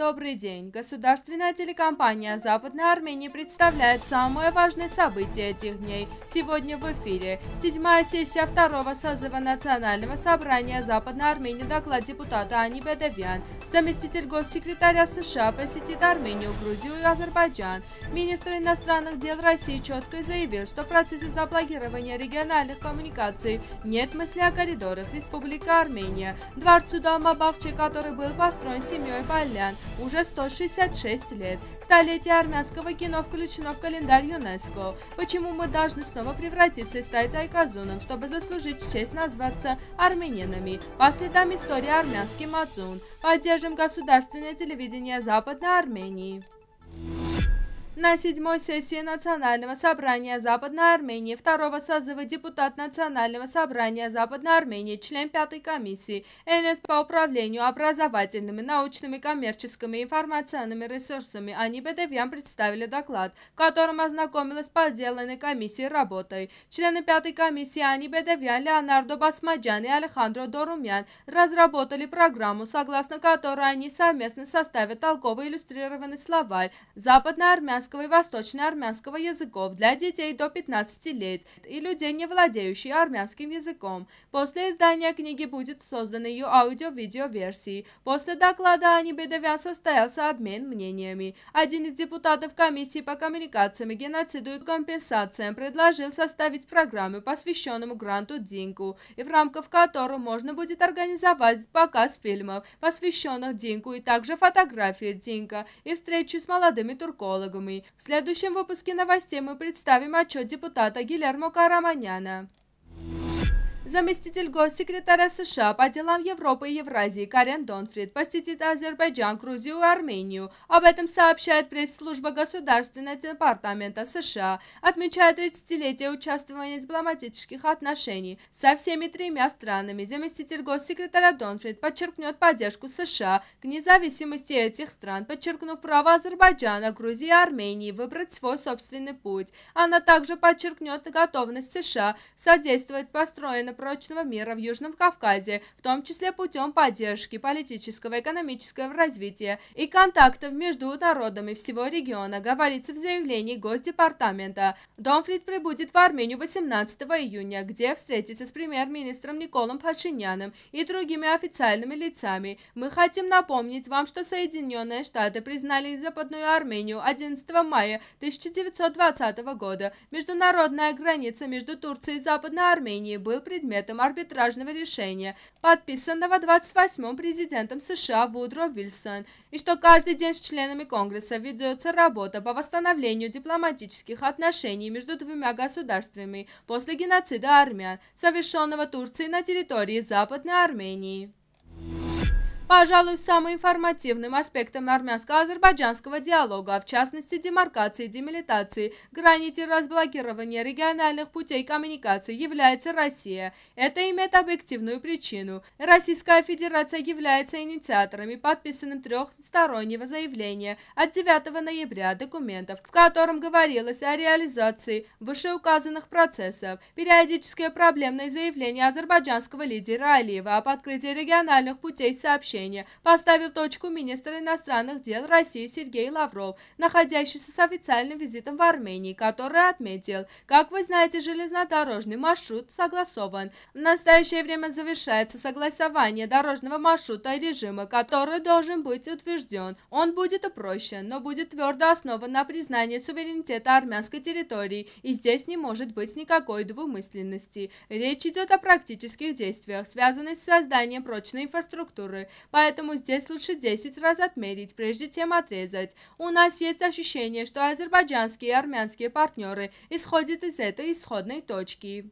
Добрый день. Государственная телекомпания Западной Армении представляет самое важное событие этих дней. Сегодня в эфире седьмая сессия второго созыва Национального собрания Западной Армении доклад депутата Ани Бедовян. Заместитель госсекретаря США посетит Армению, Грузию и Азербайджан. Министр иностранных дел России четко заявил, что в процессе заблокирования региональных коммуникаций нет мысли о коридорах Республика Армения. Дворцу Бахче, который был построен семьей Полян, уже 166 лет. Столетие армянского кино включено в календарь ЮНЕСКО. Почему мы должны снова превратиться и стать айказуном, чтобы заслужить честь назваться армянинами? По следам истории армянский Мацун. Поддержим государственное телевидение Западной Армении. На седьмой сессии Национального собрания Западной Армении второго созыва депутат Национального собрания Западной Армении, член пятой комиссии НС по управлению образовательными, научными, коммерческими и информационными ресурсами Ани Бедевьян представили доклад, в котором ознакомилась с подделанной комиссией работой. Члены пятой комиссии Ани Бедевьян, Леонардо Басмаджан и Алехандро Дорумян разработали программу, согласно которой они совместно составят толково иллюстрированный словарь Западной Армении армянского и армянского языков для детей до 15 лет и людей, не владеющих армянским языком. После издания книги будет создан ее аудио-видео-версии. После доклада Ани Бедовян состоялся обмен мнениями. Один из депутатов комиссии по коммуникациям и геноциду и компенсациям предложил составить программу, посвященную гранту Динку, и в рамках которой можно будет организовать показ фильмов, посвященных Динку, и также фотографии Динка, и встречу с молодыми туркологами. В следующем выпуске новостей мы представим отчет депутата Гильермо Караманяна. Заместитель госсекретаря США по делам Европы и Евразии Карен Донфрид посетит Азербайджан, Грузию и Армению. Об этом сообщает пресс-служба Государственного департамента США, отмечая 30-летие участвования дипломатических отношений со всеми тремя странами. Заместитель госсекретаря Донфрид подчеркнет поддержку США к независимости этих стран, подчеркнув право Азербайджана, Грузии и Армении выбрать свой собственный путь. Она также подчеркнет готовность США содействовать построенному прочного мира в Южном Кавказе, в том числе путем поддержки политического, и экономического развития и контактов между народами всего региона, говорится в заявлении Госдепартамента. Домфрид прибудет в Армению 18 июня, где встретится с премьер-министром Николом Пашиняном и другими официальными лицами. Мы хотим напомнить вам, что Соединенные Штаты признали Западную Армению 11 мая 1920 года. Международная граница между Турцией и Западной Арменией был предметом предметом арбитражного решения, подписанного 28-м президентом США Вудро Вильсон, и что каждый день с членами Конгресса ведется работа по восстановлению дипломатических отношений между двумя государствами после геноцида армян, совершенного Турцией на территории Западной Армении. Пожалуй, самым информативным аспектом армянско-азербайджанского диалога, а в частности демаркации и демилитации, границы разблокирования региональных путей коммуникации является Россия. Это имеет объективную причину. Российская Федерация является инициаторами подписанным трехстороннего заявления от 9 ноября документов, в котором говорилось о реализации вышеуказанных процессов. Периодическое проблемное заявление азербайджанского лидера Алиева об открытии региональных путей сообщений значение, поставил точку министр иностранных дел России Сергей Лавров, находящийся с официальным визитом в Армении, который отметил, как вы знаете, железнодорожный маршрут согласован. В настоящее время завершается согласование дорожного маршрута и режима, который должен быть утвержден. Он будет упрощен, но будет твердо основан на признании суверенитета армянской территории, и здесь не может быть никакой двумысленности. Речь идет о практических действиях, связанных с созданием прочной инфраструктуры, поэтому здесь лучше 10 раз отмерить, прежде чем отрезать. У нас есть ощущение, что азербайджанские и армянские партнеры исходят из этой исходной точки.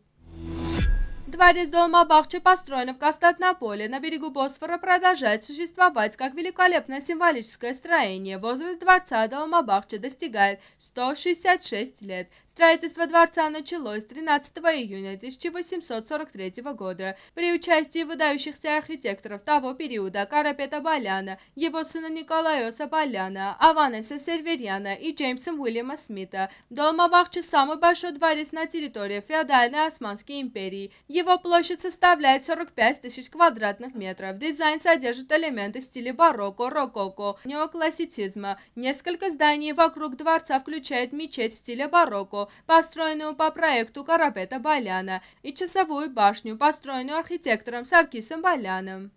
Дворец дома Бахче построен в Кастатнополе на берегу Босфора продолжает существовать как великолепное символическое строение. Возраст дворца дома Бахче достигает 166 лет. Строительство дворца началось 13 июня 1843 года при участии выдающихся архитекторов того периода Карапета Баляна, его сына Николаоса Баляна, Аванеса Серверьяна и Джеймса Уильяма Смита. Долмабахче – самый большой дворец на территории феодальной Османской империи. Его площадь составляет 45 тысяч квадратных метров. Дизайн содержит элементы стиля барокко, рококо, неоклассицизма. Несколько зданий вокруг дворца включают мечеть в стиле барокко, Кио, построенную по проекту Карапета Баляна, и часовую башню, построенную архитектором Саркисом Баляном.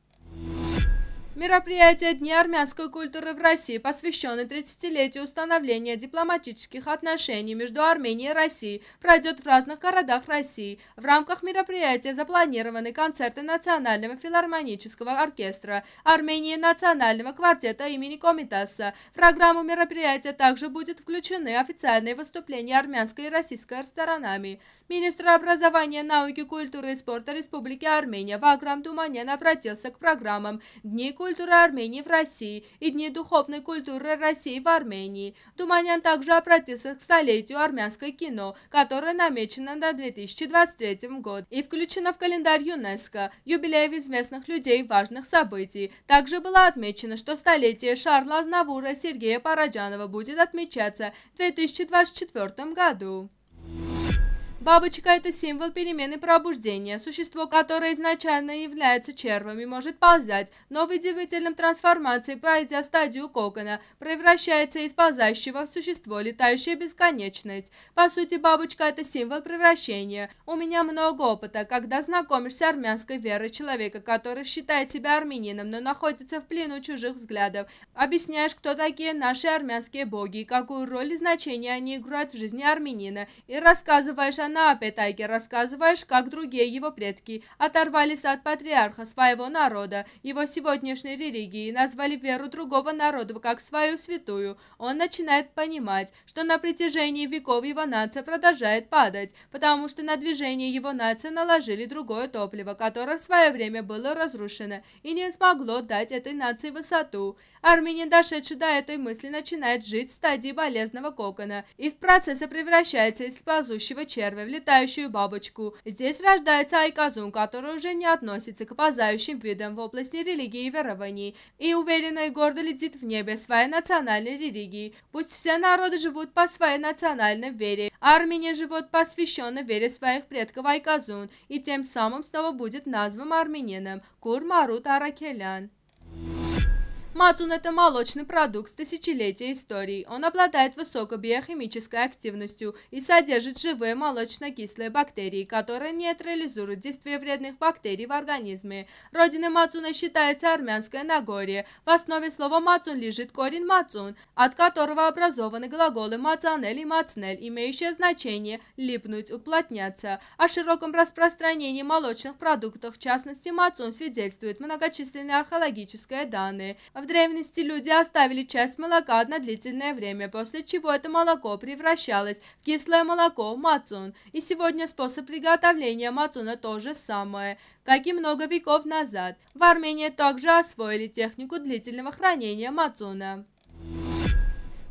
Мероприятие Дни армянской культуры в России, посвященное 30-летию установления дипломатических отношений между Арменией и Россией, пройдет в разных городах России. В рамках мероприятия запланированы концерты Национального филармонического оркестра Армении Национального квартета имени Комитаса. В программу мероприятия также будут включены официальные выступления армянской и российской сторонами. Министр образования, науки, культуры и спорта Республики Армения Ваграм Думанян обратился к программам «Дни культуры Армении в России» и «Дни духовной культуры России в Армении». Думанян также обратился к столетию армянское кино, которое намечено на 2023 год и включено в календарь ЮНЕСКО, юбилеев известных людей важных событий. Также было отмечено, что столетие Шарла Азнавура Сергея Параджанова будет отмечаться в 2024 году. Бабочка – это символ перемены пробуждения. Существо, которое изначально является червом и может ползать, но в удивительном трансформации, пройдя стадию кокона, превращается из ползающего в существо, летающее бесконечность. По сути, бабочка – это символ превращения. У меня много опыта, когда знакомишься с армянской верой человека, который считает себя армянином, но находится в плену чужих взглядов. Объясняешь, кто такие наши армянские боги и какую роль и значение они играют в жизни армянина, и рассказываешь о на опять рассказываешь, как другие его предки оторвались от патриарха своего народа, его сегодняшней религии, и назвали веру другого народа как свою святую. Он начинает понимать, что на протяжении веков его нация продолжает падать, потому что на движение его нации наложили другое топливо, которое в свое время было разрушено и не смогло дать этой нации высоту. Армения, дошедший до этой мысли, начинает жить в стадии болезненного кокона и в процессе превращается из ползущего червя в летающую бабочку. Здесь рождается айказун, который уже не относится к опоздающим видам в области религии и верований, и уверенно и гордо летит в небе своей национальной религии. Пусть все народы живут по своей национальной вере, а Армения живет посвященно вере своих предков айказун, и тем самым снова будет назван армянином Курмарут Аракелян. Мацун – это молочный продукт с тысячелетия истории. Он обладает высокой биохимической активностью и содержит живые молочно-кислые бактерии, которые нейтрализуют действие вредных бактерий в организме. Родиной мацуна считается армянское Нагорье. В основе слова «мацун» лежит корень «мацун», от которого образованы глаголы «мацанель» и «мацнель», имеющие значение «липнуть», «уплотняться». О широком распространении молочных продуктов, в частности мацун, свидетельствуют многочисленные археологические данные. В древности люди оставили часть молока на длительное время, после чего это молоко превращалось в кислое молоко мацун. И сегодня способ приготовления мацуна то же самое, как и много веков назад. В Армении также освоили технику длительного хранения мацуна.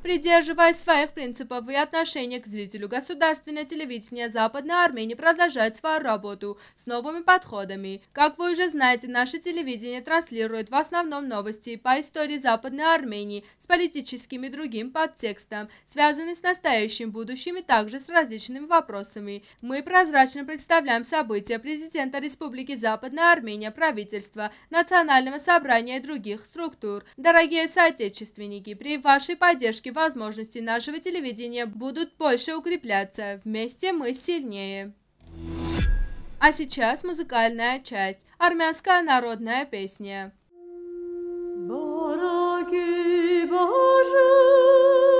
Придерживаясь своих принципов и отношения к зрителю, государственное телевидение Западной Армении продолжает свою работу с новыми подходами. Как вы уже знаете, наше телевидение транслирует в основном новости по истории Западной Армении с политическим и другим подтекстом, связанным с настоящим будущим и также с различными вопросами. Мы прозрачно представляем события президента Республики Западная Армения, правительства, Национального собрания и других структур. Дорогие соотечественники, при вашей поддержке технические возможности нашего телевидения будут больше укрепляться. Вместе мы сильнее. А сейчас музыкальная часть. Армянская народная песня. Бараки, боже,